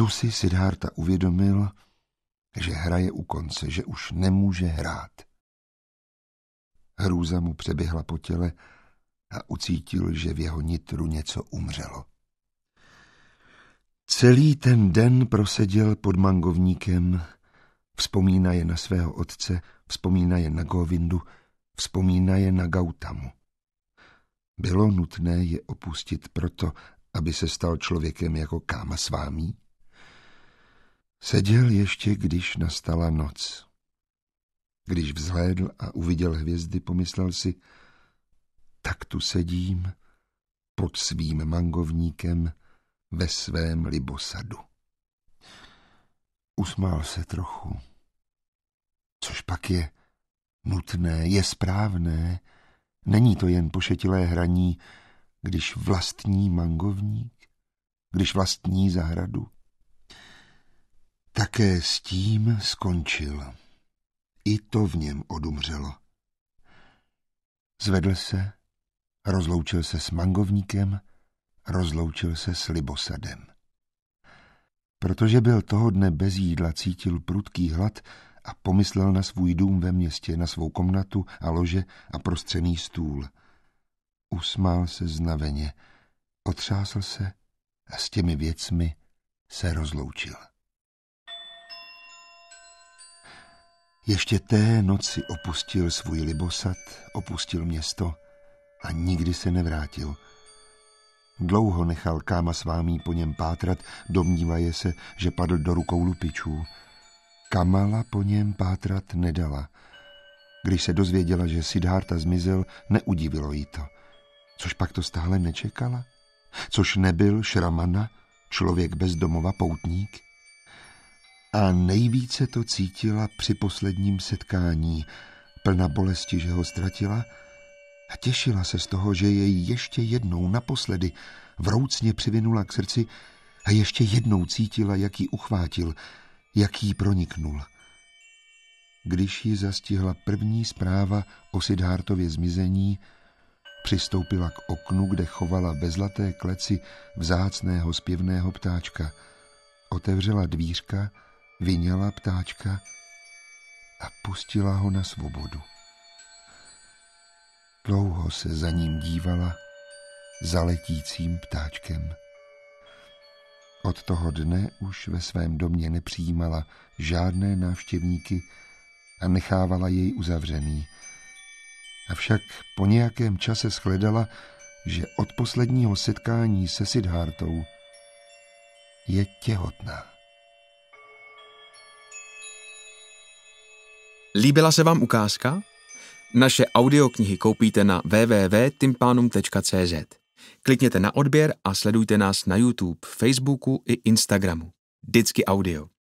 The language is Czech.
Tu si Siddhartha uvědomil, že hra je u konce, že už nemůže hrát. Hrůza mu přeběhla po těle a ucítil, že v jeho nitru něco umřelo. Celý ten den proseděl pod mangovníkem, vzpomínaje na svého otce, vzpomínaje na Govindu, vzpomínaje na Gautamu. Bylo nutné je opustit proto, aby se stal člověkem jako káma s vámi? Seděl ještě, když nastala noc. Když vzhlédl a uviděl hvězdy, pomyslel si, tak tu sedím pod svým mangovníkem ve svém libosadu. Usmál se trochu. Což pak je nutné, je správné, není to jen pošetilé hraní, když vlastní mangovník, když vlastní zahradu také s tím skončil. I to v něm odumřelo. Zvedl se, rozloučil se s mangovníkem, rozloučil se s libosadem. Protože byl toho dne bez jídla, cítil prudký hlad a pomyslel na svůj dům ve městě, na svou komnatu a lože a prostřený stůl. Usmál se znaveně, otřásl se a s těmi věcmi se rozloučil. Ještě té noci opustil svůj libosad, opustil město a nikdy se nevrátil. Dlouho nechal káma s vámi po něm pátrat, domnívaje se, že padl do rukou lupičů. Kamala po něm pátrat nedala. Když se dozvěděla, že Sidharta zmizel, neudivilo jí to. Což pak to stále nečekala? Což nebyl Šramana, člověk bez domova, poutník? A nejvíce to cítila při posledním setkání, plna bolesti, že ho ztratila, a těšila se z toho, že jej ještě jednou naposledy vroucně přivinula k srdci a ještě jednou cítila, jak ji uchvátil, jak jí proniknul. Když ji zastihla první zpráva o Sidhártově zmizení, přistoupila k oknu, kde chovala ve zlaté kleci vzácného zpěvného ptáčka. Otevřela dvířka vyněla ptáčka a pustila ho na svobodu. Dlouho se za ním dívala za letícím ptáčkem. Od toho dne už ve svém domě nepřijímala žádné návštěvníky a nechávala jej uzavřený. Avšak po nějakém čase shledala, že od posledního setkání se Sidhartou je těhotná. Líbila se vám ukázka? Naše audioknihy koupíte na www.timpanum.cz. Klikněte na odběr a sledujte nás na YouTube, Facebooku i Instagramu. Vždycky audio.